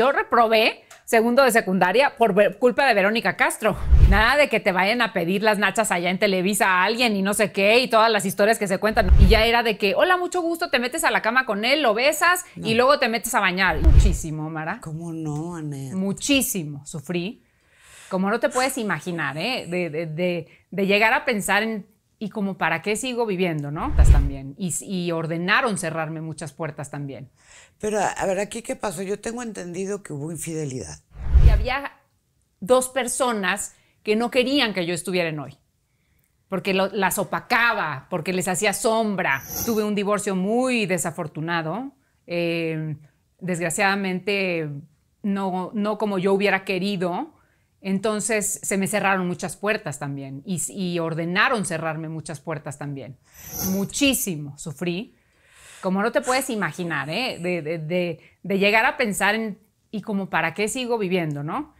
Yo reprobé segundo de secundaria por culpa de Verónica Castro. Nada de que te vayan a pedir las nachas allá en Televisa a alguien y no sé qué y todas las historias que se cuentan. Y ya era de que, hola, mucho gusto, te metes a la cama con él, lo besas y luego te metes a bañar. Muchísimo, Mara. ¿Cómo no, Anel? Muchísimo. Sufrí. Como no te puedes imaginar, ¿eh? De, llegar a pensar en y como para qué sigo viviendo, ¿no? También. Y, y ordenaron cerrarme muchas puertas también. Pero a ver, aquí qué pasó. Yo tengo entendido que hubo infidelidad. Y había dos personas que no querían que yo estuviera en hoy. Porque las opacaba, porque les hacía sombra. Tuve un divorcio muy desafortunado. Em, desgraciadamente, no, como yo hubiera querido. Entonces se me cerraron muchas puertas también y ordenaron cerrarme muchas puertas también. Muchísimo sufrí como no te puedes imaginar, ¿eh? de, llegar a pensar en, ¿y como para qué sigo viviendo, no?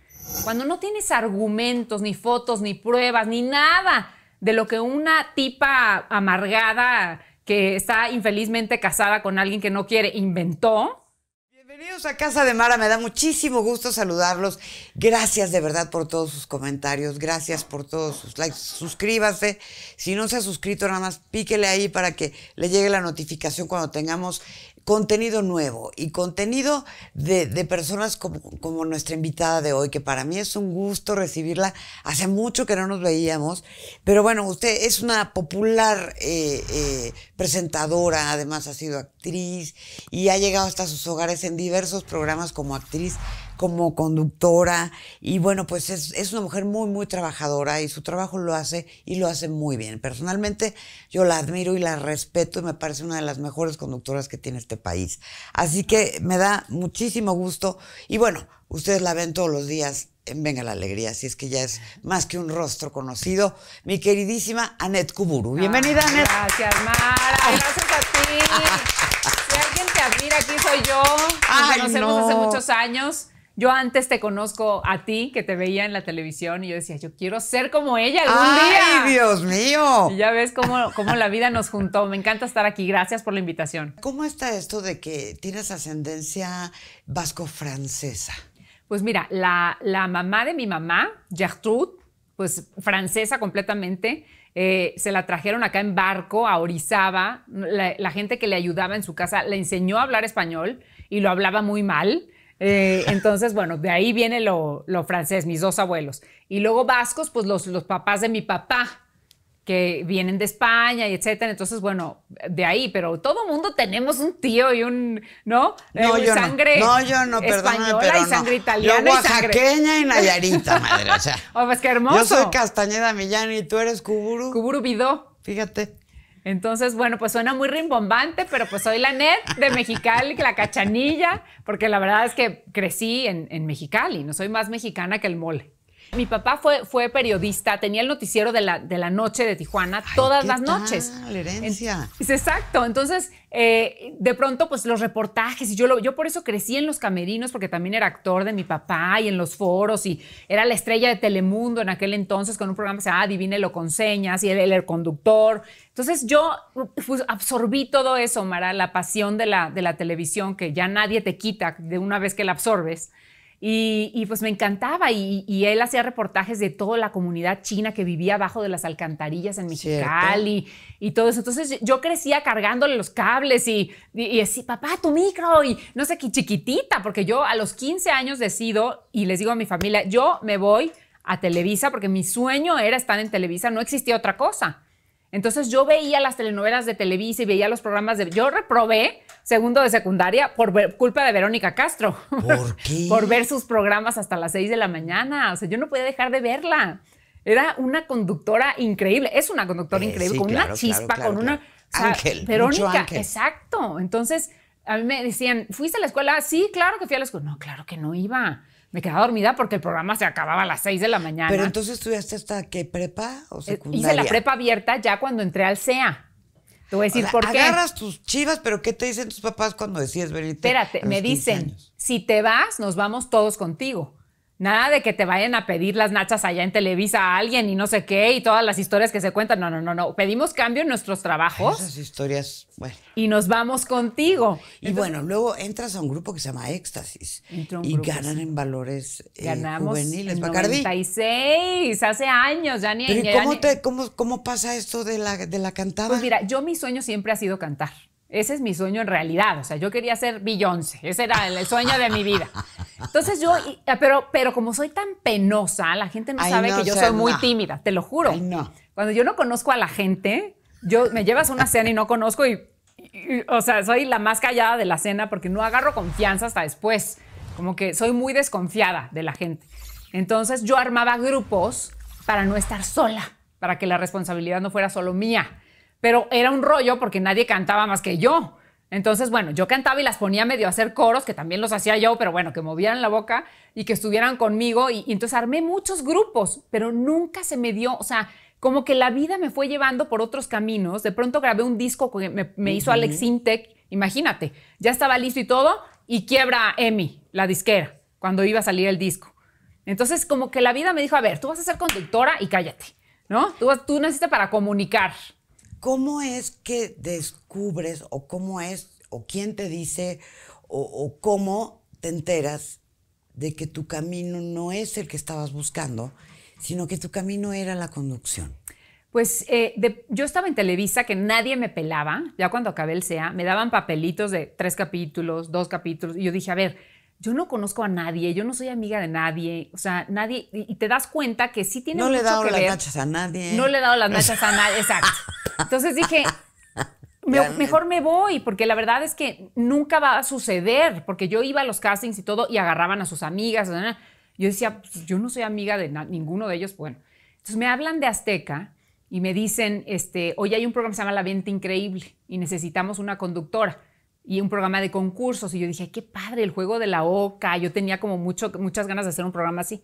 Cuando no tienes argumentos, ni fotos, ni pruebas, ni nada de lo que una tipa amargada que está infelizmente casada con alguien que no quiere inventó, Bienvenidos a Casa de Mara, me da muchísimo gusto saludarlos. Gracias de verdad por todos sus comentarios, gracias por todos sus likes. Suscríbase, si no se ha suscrito nada más píquele ahí para que le llegue la notificación cuando tengamos contenido nuevo y contenido de, personas como, nuestra invitada de hoy, que para mí es un gusto recibirla. Hace mucho que no nos veíamos, pero bueno, usted es una popular eh, eh, presentadora, además ha sido actriz y ha llegado hasta sus hogares en diversos programas como actriz como conductora y bueno, pues es, una mujer muy, muy trabajadora y su trabajo lo hace y lo hace muy bien. Personalmente yo la admiro y la respeto y me parece una de las mejores conductoras que tiene este país. Así que me da muchísimo gusto y bueno, ustedes la ven todos los días. En Venga la alegría, si es que ya es más que un rostro conocido. Mi queridísima Anet Kuburu. Bienvenida, Annette. Gracias, Mara. Gracias a ti. Si alguien te admira, aquí soy yo. Nos conocemos hace muchos años. Yo antes te conozco a ti, que te veía en la televisión, y yo decía, yo quiero ser como ella algún día. ¡Ay, Dios mío! Y ya ves cómo, la vida nos juntó. Me encanta estar aquí. Gracias por la invitación. ¿Cómo está esto de que tienes ascendencia vasco-francesa? Pues mira, la, mamá de mi mamá, Gertrude, pues francesa completamente, eh, se la trajeron acá en barco a Orizaba. la gente que le ayudaba en su casa le enseñó a hablar español y lo hablaba muy mal. Eh, entonces, bueno, de ahí viene lo, lo, francés, mis dos abuelos. Y luego vascos, pues los, papás de mi papá, que vienen de España y etcétera. Entonces, bueno, de ahí, pero todo mundo tenemos un tío y un, ¿no? Eh, no, yo no. no yo no, española pero y sangre italiana. oaxaqueña y, nayarita, madre, o sea. oh, pues qué hermoso. Yo soy Castañeda Millán y tú eres Cuburu. Cuburu bidó. Fíjate. Entonces, bueno, pues suena muy rimbombante, pero pues soy la net de Mexicali, la cachanilla, porque la verdad es que crecí en, en Mexicali, no soy más mexicana que el mole. Mi papá fue, fue periodista, tenía el noticiero de la, de la noche de Tijuana todas las noches. La herencia. exacto. Entonces, eh, de pronto, pues los reportajes, y yo, lo, yo por eso crecí en los camerinos, porque también era actor de mi papá y en los foros, y era la estrella de Telemundo en aquel entonces con un programa que se adivine lo con señas, y él era el conductor. Entonces, yo pues, absorbí todo eso, Mara, la pasión de la, de la televisión que ya nadie te quita de una vez que la absorbes. Y, pues me encantaba y, él hacía reportajes de toda la comunidad china que vivía abajo de las alcantarillas en Mexicali y, todo eso. Entonces yo crecía cargándole los cables y, y, así, papá, tu micro y no sé qué chiquitita, porque yo a los 15 años decido y les digo a mi familia, yo me voy a Televisa porque mi sueño era estar en Televisa, no existía otra cosa. Entonces yo veía las telenovelas de Televisa y veía los programas de... Yo reprobé segundo de secundaria por culpa de Verónica Castro. ¿Por qué? por ver sus programas hasta las seis de la mañana. O sea, yo no podía dejar de verla. Era una conductora increíble. Es una conductora eh, increíble, con una chispa, con una... Verónica, exacto. Entonces a mí me decían, ¿fuiste a la escuela? Sí, claro que fui a la escuela. No, claro que no iba me quedaba dormida porque el programa se acababa a las 6 de la mañana. Pero entonces estudiaste hasta qué prepa o secundaria? Eh, hice la prepa abierta ya cuando entré al CEA. Te voy a decir por qué. Agarras tus chivas, pero ¿qué te dicen tus papás cuando decías venirte? Espérate, me dicen, si te vas, nos vamos todos contigo. Nada de que te vayan a pedir las nachas allá en Televisa a alguien y no sé qué y todas las historias que se cuentan. No, no, no, no. Pedimos cambio en nuestros trabajos. Esas historias, bueno. Y nos vamos contigo. Y bueno, luego entras a un grupo que se llama Éxtasis y ganan en valores eh, Ganamos juveniles. En 96, hace años, ya ni. ¿cómo, te, cómo, cómo, pasa esto de la, de cantada? Pues mira, yo mi sueño siempre ha sido cantar. Ese es mi sueño en realidad. O sea, yo quería ser Beyoncé. Ese era el sueño de mi vida. Entonces yo, ah, pero, pero como soy tan penosa, la gente no sabe que yo soy muy tímida, te lo juro. no. Cuando yo no conozco a la gente, yo me llevas a una cena y no conozco y, o sea, soy la más callada de la cena porque no agarro confianza hasta después. Como que soy muy desconfiada de la gente. Entonces yo armaba grupos para no estar sola, para que la responsabilidad no fuera solo mía. Pero era un rollo porque nadie cantaba más que yo. Entonces, bueno, yo cantaba y las ponía medio a hacer coros, que también los hacía yo, pero bueno, que movieran la boca y que estuvieran conmigo. Y, entonces armé muchos grupos, pero nunca se me dio, o sea, como que la vida me fue llevando por otros caminos. De pronto grabé un disco que me, hizo Alex Intec, imagínate, ya estaba listo y todo, y quiebra Emi, la disquera, cuando iba a salir el disco. Entonces, como que la vida me dijo, a ver, tú vas a ser conductora y cállate, ¿no? Tú, tú naciste para comunicar. ¿Cómo es que descubres o cómo es o quién te dice o, cómo te enteras de que tu camino no es el que estabas buscando, sino que tu camino era la conducción? Pues eh, yo estaba en Televisa, que nadie me pelaba, ya cuando acabé el SEA, me daban papelitos de tres capítulos, dos capítulos, y yo dije, a ver, yo no conozco a nadie, yo no soy amiga de nadie, o sea, nadie, y, te das cuenta que sí tiene que ver. No le he dado las nachas a nadie. No le he dado las nachas a nadie, exacto. Entonces dije, mejor me voy, porque la verdad es que nunca va a suceder, porque yo iba a los castings y todo y agarraban a sus amigas. Yo decía, pues, yo no soy amiga de ninguno de ellos. Bueno, entonces me hablan de Azteca y me dicen, este, hoy hay un programa que se llama La Venta Increíble y necesitamos una conductora y un programa de concursos. Y yo dije, qué padre, el juego de la OCA. Yo tenía como mucho, muchas ganas de hacer un programa así.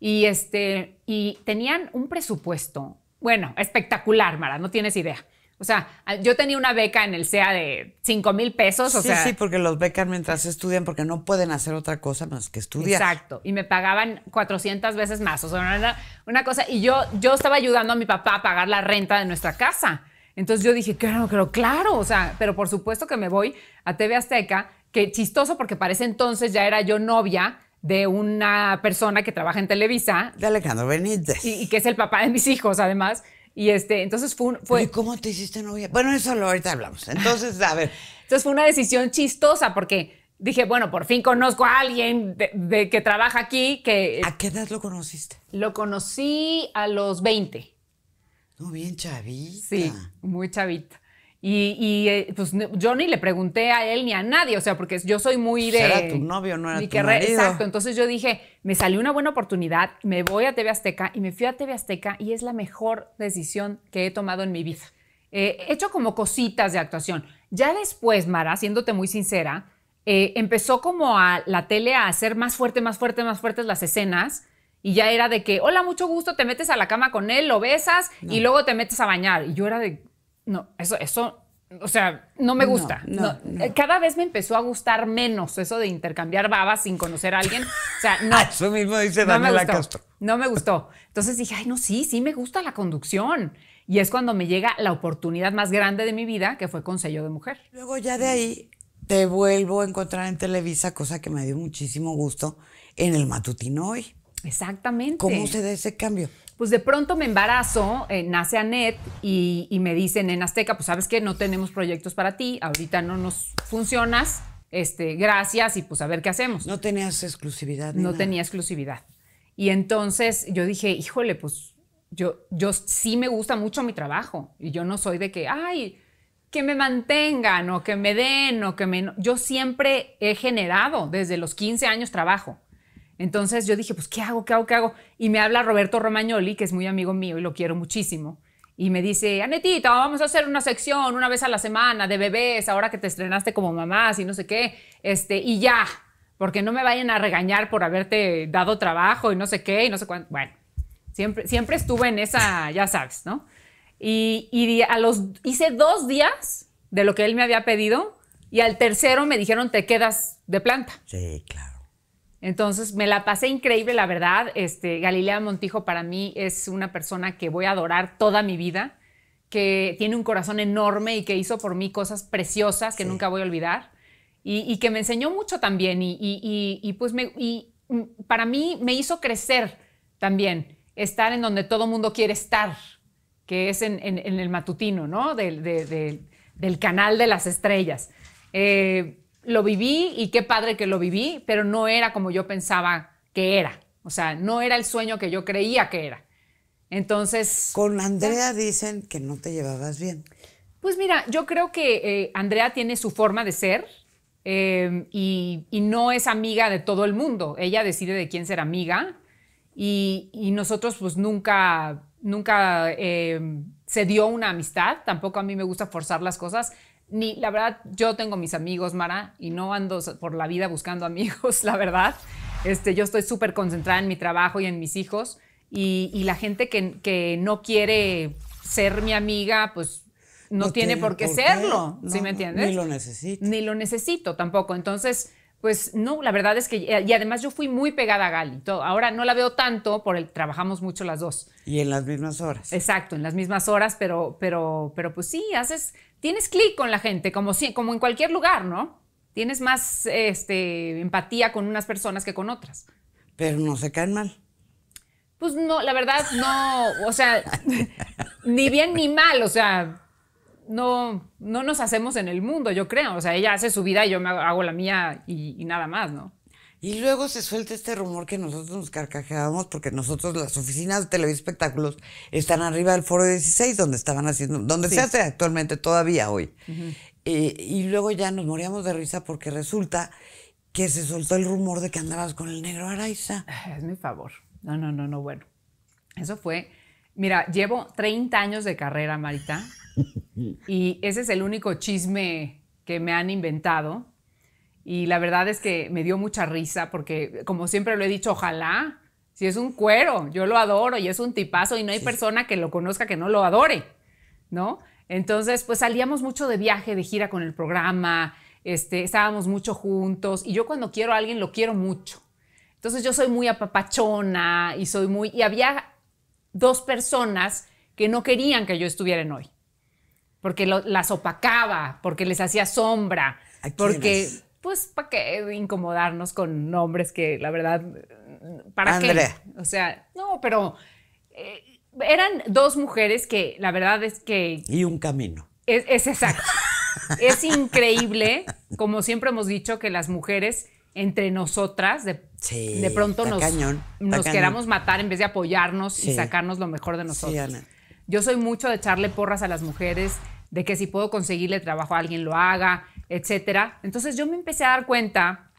Y, este, y tenían un presupuesto bueno, espectacular, Mara, no tienes idea. O sea, yo tenía una beca en el SEA de 5 mil pesos. O sí, sea, sí, porque los becan mientras estudian porque no pueden hacer otra cosa más que estudiar. Exacto. Y me pagaban 400 veces más. O sea, una, cosa. Y yo, yo estaba ayudando a mi papá a pagar la renta de nuestra casa. Entonces yo dije, claro, claro, claro. O sea, pero por supuesto que me voy a TV Azteca, que chistoso porque para ese entonces ya era yo novia de una persona que trabaja en Televisa. De Alejandro Benítez. Y, que es el papá de mis hijos, además. Y este, entonces fue, fue... ¿Y cómo te hiciste novia? Bueno, eso lo ahorita hablamos. Entonces, a ver. entonces fue una decisión chistosa porque dije, bueno, por fin conozco a alguien de, que trabaja aquí que... ¿A qué edad lo conociste? Lo conocí a los 20. No bien chavita. Sí, muy chavita. Y, eh, pues yo ni le pregunté a él ni a nadie, o sea, porque yo soy muy pues de... Era tu novio, no era tu Exacto, entonces yo dije, me salió una buena oportunidad, me voy a TV Azteca y me fui a TV Azteca y es la mejor decisión que he tomado en mi vida. Eh, he hecho como cositas de actuación. Ya después, Mara, siéndote muy sincera, eh, empezó como a la tele a hacer más fuerte, más fuerte, más fuertes las escenas. Y ya era de que, hola, mucho gusto, te metes a la cama con él, lo besas y luego te metes a bañar. Y yo era de, no, eso, eso, o sea, no me gusta. No, Cada vez me empezó a gustar menos eso de intercambiar babas sin conocer a alguien. O sea, no. Ah, eso mismo dice Daniela Castro. No me gustó. Entonces dije, ay, no, sí, sí me gusta la conducción. Y es cuando me llega la oportunidad más grande de mi vida, que fue con sello de mujer. Luego ya de ahí te vuelvo a encontrar en Televisa, cosa que me dio muchísimo gusto, en el matutino hoy. Exactamente. ¿Cómo se da ese cambio? pues de pronto me embarazo, eh, nace Anet y, me dicen en Azteca, pues sabes que no tenemos proyectos para ti, ahorita no nos funcionas, este, gracias y pues a ver qué hacemos. No tenías exclusividad. No tenía exclusividad. Y entonces yo dije, híjole, pues yo, yo sí me gusta mucho mi trabajo y yo no soy de que, ay, que me mantengan o que me den o que me... Yo siempre he generado desde los 15 años trabajo. Entonces yo dije, pues, ¿qué hago? ¿Qué hago? ¿Qué hago? Y me habla Roberto Romagnoli, que es muy amigo mío y lo quiero muchísimo. Y me dice, Anetita, vamos a hacer una sección una vez a la semana de bebés, ahora que te estrenaste como mamá, y no sé qué. Este, y ya, porque no me vayan a regañar por haberte dado trabajo y no sé qué, y no sé cuánto. Bueno, siempre, siempre estuve en esa, ya sabes, ¿no? Y, a los, hice dos días de lo que él me había pedido y al tercero me dijeron, te quedas de planta. Sí, claro. Entonces me la pasé increíble, la verdad. Este, Galilea Montijo para mí es una persona que voy a adorar toda mi vida, que tiene un corazón enorme y que hizo por mí cosas preciosas que nunca voy a olvidar y, que me enseñó mucho también y, pues para mí me hizo crecer también estar en donde todo mundo quiere estar, que es en, el matutino, ¿no? Del, canal de las estrellas. Eh, lo viví y qué padre que lo viví, pero no era como yo pensaba que era. O sea, no era el sueño que yo creía que era. Entonces... Con Andrea dicen que no te llevabas bien. Pues mira, yo creo que eh, Andrea tiene su forma de ser em, y, no es amiga de todo el mundo. Ella decide de quién ser amiga y, nosotros pues nunca, nunca em, se dio una amistad. Tampoco a mí me gusta forzar las cosas ni, la verdad, yo tengo mis amigos, Mara, y no ando por la vida buscando amigos, la verdad. Este, yo estoy súper concentrada en mi trabajo y en mis hijos. Y, la gente que, que, no quiere ser mi amiga, pues no, tiene, por qué, serlo, ¿sí me entiendes? Ni lo necesito. Ni lo necesito tampoco. Entonces, pues no, la verdad es que, eh, y además yo fui muy pegada a Gali, ahora no la veo tanto, por el, trabajamos mucho las dos. Y en las mismas horas. Exacto, en las mismas horas, pero, pero, pero pues sí, haces, tienes clic con la gente, como, si, como en cualquier lugar, ¿no? Tienes más este, empatía con unas personas que con otras. Pero no se caen mal. Pues no, la verdad no, o sea, ni bien ni mal, o sea, no, no nos hacemos en el mundo, yo creo. O sea, ella hace su vida y yo me hago la mía y, nada más, ¿no? Y luego se suelta este rumor que nosotros nos carcajeábamos porque nosotros las oficinas de Espectáculos están arriba del Foro 16 donde estaban haciendo, donde se hace actualmente todavía hoy. Eh, y luego ya nos moríamos de risa porque resulta que se soltó el rumor de que andabas con el negro Araiza. Ah, es mi favor. No, no, no, no, bueno. Eso fue, mira, llevo 30 años de carrera, Marita. Y ese es el único chisme que me han inventado. Y la verdad es que me dio mucha risa porque, como siempre lo he dicho, ojalá, si es un cuero, yo lo adoro y es un tipazo y no hay persona que lo conozca que no lo adore, ¿no? Entonces, pues salíamos mucho de viaje, de gira con el programa, este, estábamos mucho juntos y yo cuando quiero a alguien lo quiero mucho. Entonces yo soy muy apapachona y soy muy... Y había dos personas que no querían que yo estuviera en hoy porque las opacaba, porque les hacía sombra, porque pues para qué incomodarnos con nombres que la verdad para qué. O sea, no, pero eh, eran dos mujeres que la verdad es que y un camino. Es, exacto. es increíble, como siempre hemos dicho que las mujeres entre nosotras de, pronto nos, queramos matar en vez de apoyarnos y sacarnos lo mejor de nosotros. Yo soy mucho de echarle porras a las mujeres, de que si puedo conseguirle trabajo a alguien lo haga, etcétera. Entonces yo me empecé a dar cuenta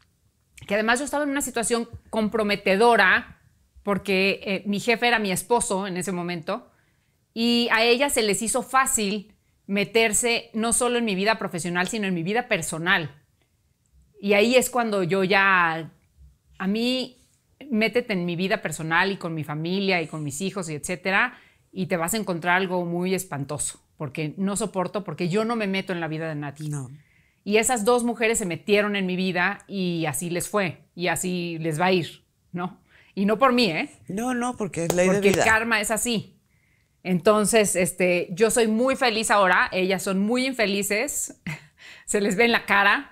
que además yo estaba en una situación comprometedora porque eh, mi jefe era mi esposo en ese momento y a ella se les hizo fácil meterse no solo en mi vida profesional, sino en mi vida personal. Y ahí es cuando yo ya, a mí, métete en mi vida personal y con mi familia y con mis hijos y etcétera, y te vas a encontrar algo muy espantoso, porque no soporto, porque yo no me meto en la vida de nadie. Y esas dos mujeres se metieron en mi vida y así les fue y así les va a ir, ¿no? Y no por mí, ¿eh? No, no, porque es ley de vida. Porque el karma es así. Entonces, este, yo soy muy feliz ahora, ellas son muy infelices, se les ve en la cara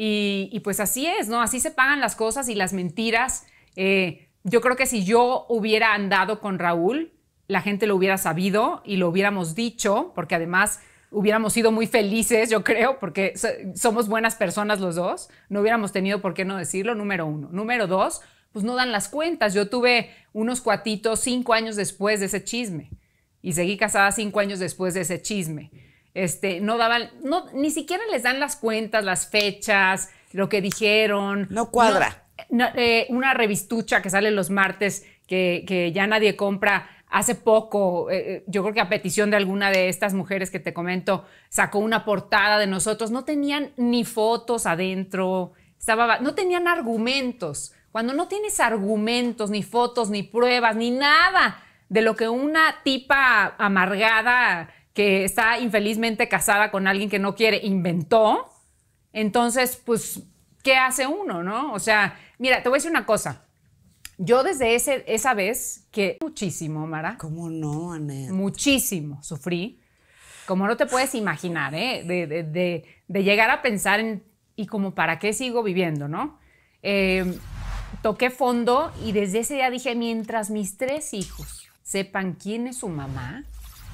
y, pues así es, ¿no? Así se pagan las cosas y las mentiras. Eh, yo creo que si yo hubiera andado con Raúl, la gente lo hubiera sabido y lo hubiéramos dicho, porque además hubiéramos sido muy felices, yo creo, porque somos buenas personas los dos, no hubiéramos tenido por qué no decirlo, número uno. Número dos, pues no dan las cuentas. Yo tuve unos cuatitos cinco años después de ese chisme y seguí casada cinco años después de ese chisme. Este, no daban, no, ni siquiera les dan las cuentas, las fechas, lo que dijeron. No cuadra. Eh, una revistucha que sale los martes que ya nadie compra Hace poco, eh, eh, yo creo que a petición de alguna de estas mujeres que te comento, sacó una portada de nosotros. No tenían ni fotos adentro, estaba, no tenían argumentos. Cuando no tienes argumentos, ni fotos, ni pruebas, ni nada de lo que una tipa amargada que está infelizmente casada con alguien que no quiere inventó, entonces, pues, ¿qué hace uno, no? O sea, mira, te voy a decir una cosa. Yo desde ese, esa vez que muchísimo, Mara. ¿Cómo no, Muchísimo sufrí. Como no te puedes imaginar, ¿eh? De, llegar a pensar en, ¿y como para qué sigo viviendo, no? Em, toqué fondo y desde ese día dije, mientras mis tres hijos sepan quién es su mamá,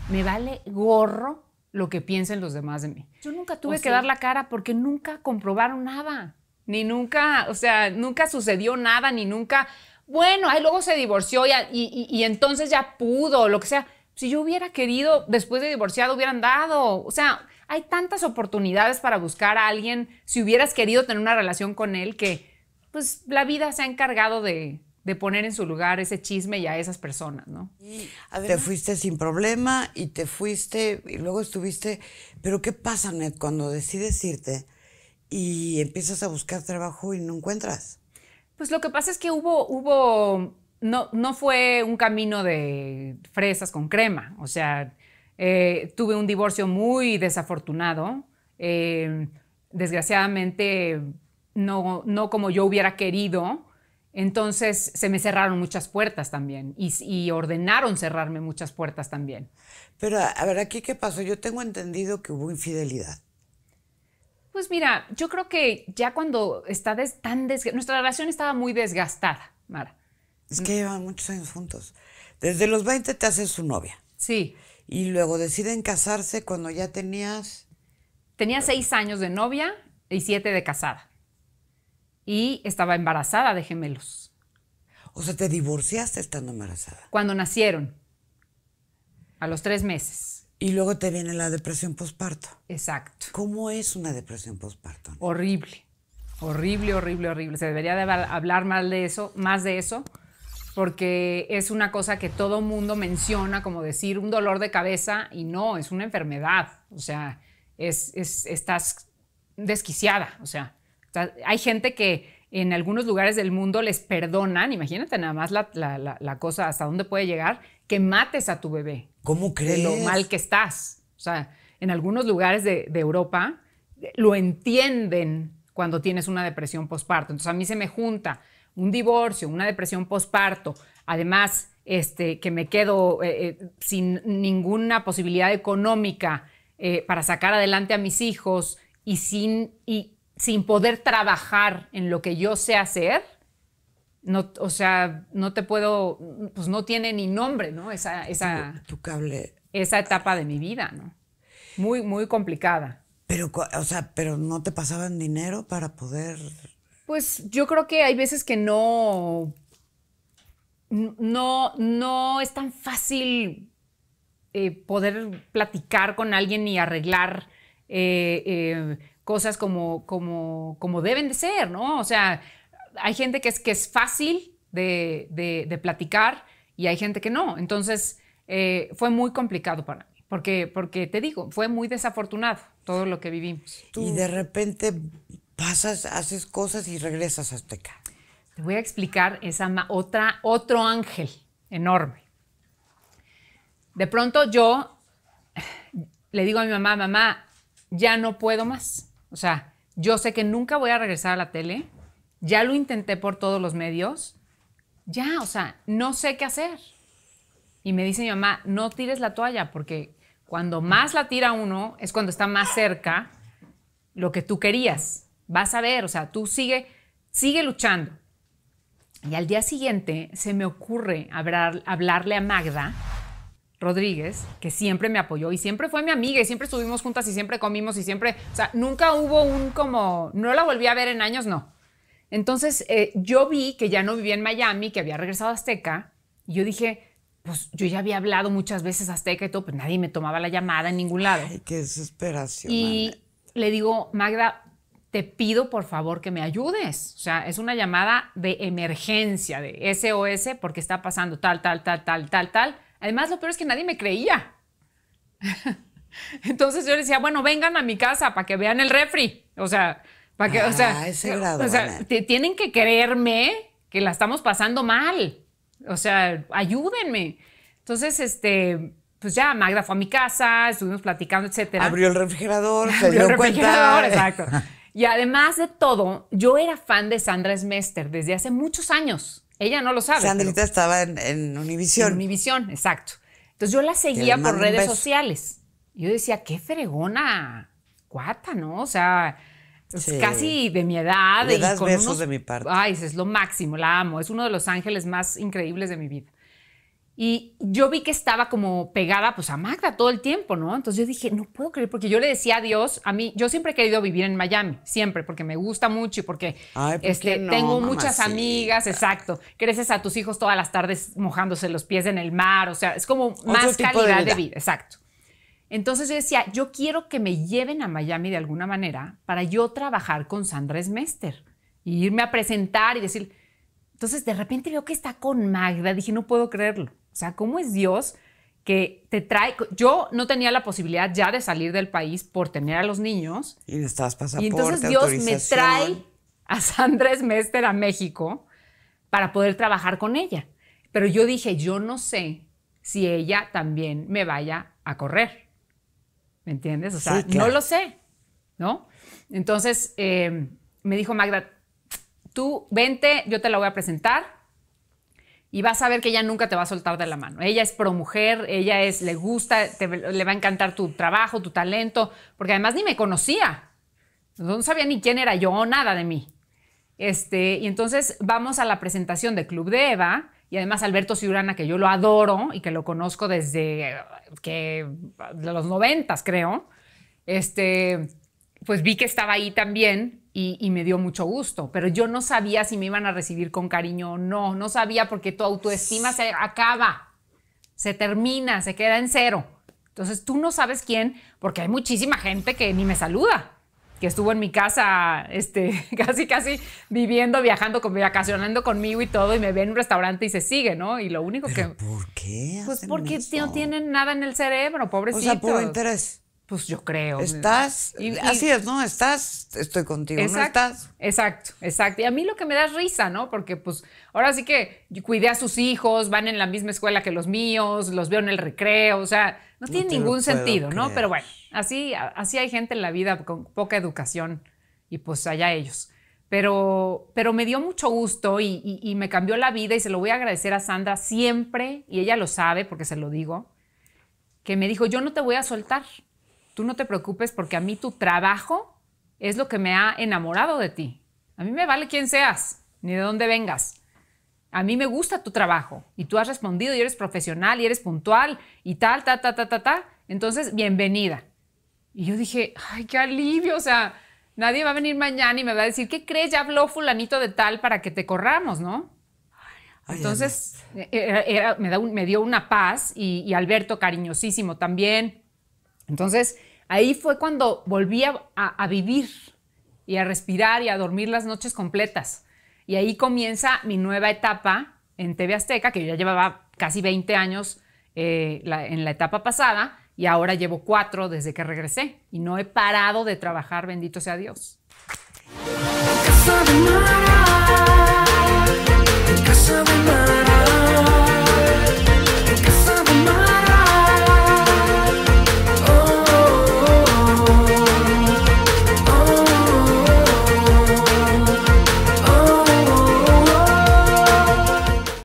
me vale gorro lo que piensen los demás de mí. Yo nunca tuve que dar la cara porque nunca comprobaron nada, ni nunca, o sea, nunca sucedió nada, ni nunca bueno, ahí luego se divorció y, entonces ya pudo, lo que sea. Si yo hubiera querido, después de divorciado, hubieran dado. O sea, hay tantas oportunidades para buscar a alguien, si hubieras querido tener una relación con él, que pues la vida se ha encargado de, poner en su lugar ese chisme y a esas personas, ¿no? te fuiste sin problema y te fuiste y luego estuviste. Pero ¿qué pasa, Ned, cuando decides irte y empiezas a buscar trabajo y no encuentras? Pues lo que pasa es que hubo, hubo, no, fue un camino de fresas con crema. O sea, eh, tuve un divorcio muy desafortunado. Eh, desgraciadamente, no, como yo hubiera querido. Entonces se me cerraron muchas puertas también y, y, ordenaron cerrarme muchas puertas también. Pero a ver, aquí qué pasó. Yo tengo entendido que hubo infidelidad. Pues mira, yo creo que ya cuando está tan desgastada, nuestra relación estaba muy desgastada, Mara. Es mm. que llevan muchos años juntos. Desde los 20 te haces su novia. Sí. Y luego deciden casarse cuando ya tenías... Tenía seis años de novia y siete de casada. Y estaba embarazada de gemelos. O sea, te divorciaste estando embarazada. Cuando nacieron. A los tres meses. Y luego te viene la depresión postparto. Exacto. ¿Cómo es una depresión postparto? Horrible, horrible, horrible, horrible. Se debería de hablar más de eso, más de eso, porque es una cosa que todo mundo menciona como decir un dolor de cabeza y no, es una enfermedad. O sea, es, estás desquiciada. O sea, hay gente que en algunos lugares del mundo les perdonan, imagínate nada más la cosa hasta dónde puede llegar, que mates a tu bebé. ¿Cómo crees? lo mal que estás. O sea, en algunos lugares de, Europa eh, lo entienden cuando tienes una depresión posparto. Entonces a mí se me junta un divorcio, una depresión posparto, además este, que me quedo eh, eh, sin ninguna posibilidad económica para sacar adelante a mis hijos y y sin poder trabajar en lo que yo sé hacer, no, o sea, no te puedo, pues no tiene ni nombre, ¿no? Esa, esa, Esa etapa de mi vida, ¿no? Muy, muy complicada. Pero, o sea, pero no te pasaban dinero para poder. Pues yo creo que hay veces que no, no, no es tan fácil eh, poder platicar con alguien y arreglar eh, eh, cosas como, como, como deben de ser, ¿no? O sea, hay gente que es, que es fácil de, de, platicar y hay gente que no. Entonces, eh, fue muy complicado para mí, porque, porque te digo, fue muy desafortunado todo lo que vivimos. Y de repente pasas, haces cosas y regresas a Azteca. Te voy a explicar esa otra, otro ángel enorme. De pronto yo le digo a mi mamá, mamá, ya no puedo más. O sea, yo sé que nunca voy a regresar a la tele, ya lo intenté por todos los medios, ya, o sea, no sé qué hacer. Y me dice mi mamá, no tires la toalla, porque cuando más la tira uno es cuando está más cerca lo que tú querías. Vas a ver, o sea, tú sigue, sigue luchando. Y al día siguiente se me ocurre hablarle a Magda Rodríguez, que siempre me apoyó y siempre fue mi amiga y siempre estuvimos juntas y siempre comimos y siempre, o sea, nunca hubo un como, no la volví a ver en años, no. Entonces eh, yo vi que ya no vivía en Miami, que había regresado a Azteca, y yo dije, pues yo ya había hablado muchas veces Azteca y todo, pues nadie me tomaba la llamada en ningún lado. Ay, qué desesperación. Y le digo, Magda, te pido por favor que me ayudes. O sea, es una llamada de emergencia, de SOS, porque está pasando tal, tal, tal, tal, tal, tal. Además, lo peor es que nadie me creía. Entonces yo le decía, bueno, vengan a mi casa para que vean el refri. O sea, para que, o sea, ah, tienen que creerme que la estamos pasando mal. O sea, ayúdenme. Entonces, este, pues ya Magda fue a mi casa, estuvimos platicando, etcétera. Abrió el refrigerador, se dio el refrigerador, exacto. Y además de todo, yo era fan de Sandra Smester desde hace muchos años. Ella no lo sabe. Sandrita estaba en, en Univisión. En Univisión, exacto. Entonces yo la seguía por redes sociales. Yo decía, qué fregona, cuata, ¿no? O sea, casi de mi edad. besos de mi parte. Ay, es lo máximo, la amo. Es uno de los ángeles más increíbles de mi vida. Y yo vi que estaba como pegada pues a Magda todo el tiempo, ¿no? Entonces yo dije, no puedo creer, porque yo le decía a Dios, a mí, yo siempre he querido vivir en Miami, siempre, porque me gusta mucho y porque este, tengo muchas amigas, exacto. Creces a tus hijos todas las tardes mojándose los pies en el mar, o sea, es como más calidad de vida, exacto. Entonces yo decía, yo quiero que me lleven a Miami de alguna manera para yo trabajar con Sandra Smester y irme a presentar y decir. Entonces de repente veo que está con Magda, dije, no puedo creerlo. O sea, ¿cómo es Dios que te trae? Yo no tenía la posibilidad ya de salir del país por tener a los niños. Y estás pasaporte, Y entonces Dios me trae a Sandra Smester a México para poder trabajar con ella. Pero yo dije, yo no sé si ella también me vaya a correr. ¿Me entiendes? O sea, no lo sé, ¿no? Entonces eh, me dijo Magda, tú vente, yo te la voy a presentar y vas a ver que ella nunca te va a soltar de la mano. Ella es pro mujer, ella es, le gusta, le va a encantar tu trabajo, tu talento, porque además ni me conocía. No sabía ni quién era yo, nada de mí. Este, y entonces vamos a la presentación de Club de Eva y además Alberto Ciurana, que yo lo adoro y que lo conozco desde eh, que, de los noventas, creo, este, pues vi que estaba ahí también y, y, me dio mucho gusto, pero yo no sabía si me iban a recibir con cariño o no, no sabía porque tu autoestima se acaba, se termina, se queda en cero. Entonces tú no sabes quién, porque hay muchísima gente que ni me saluda que estuvo en mi casa, este, casi, casi viviendo, viajando, con, vacacionando conmigo y todo, y me ve en un restaurante y se sigue, ¿no? Y lo único que... ¿Por qué? Pues porque no tienen nada en el cerebro, pobrecito. O sea, puro interés. Pues yo creo. Estás, así es, ¿no? Estás, estoy contigo, exacto, ¿no estás? Exacto, exacto. Y a mí lo que me da risa, ¿no? Porque pues ahora sí que cuidé a sus hijos, van en la misma escuela que los míos, los veo en el recreo, o sea, no, tiene ningún sentido, ¿no? Pero bueno, así, así hay gente en la vida con poca educación y pues allá ellos. Pero, pero me dio mucho gusto y me cambió la vida y se lo voy a agradecer a Sandra siempre, y ella lo sabe porque se lo digo, que me dijo, yo no te voy a soltar tú no te preocupes porque a mí tu trabajo es lo que me ha enamorado de ti. A mí me vale quién seas, ni de dónde vengas. A mí me gusta tu trabajo y tú has respondido y eres profesional y eres puntual y tal, tal, tal, tal, tal, ta Entonces, bienvenida. Y yo dije, ay, qué alivio, o sea, nadie va a venir mañana y me va a decir, ¿qué crees? Ya habló fulanito de tal para que te corramos, ¿no? Entonces, e-, me, da me, dio una paz y, y Alberto cariñosísimo también. Entonces, ahí fue cuando volví a, vivir y a respirar y a dormir las noches completas. Y ahí comienza mi nueva etapa en TV Azteca, que yo ya llevaba casi 20 años eh, en la etapa pasada y ahora llevo cuatro desde que regresé y no he parado de trabajar, bendito sea Dios.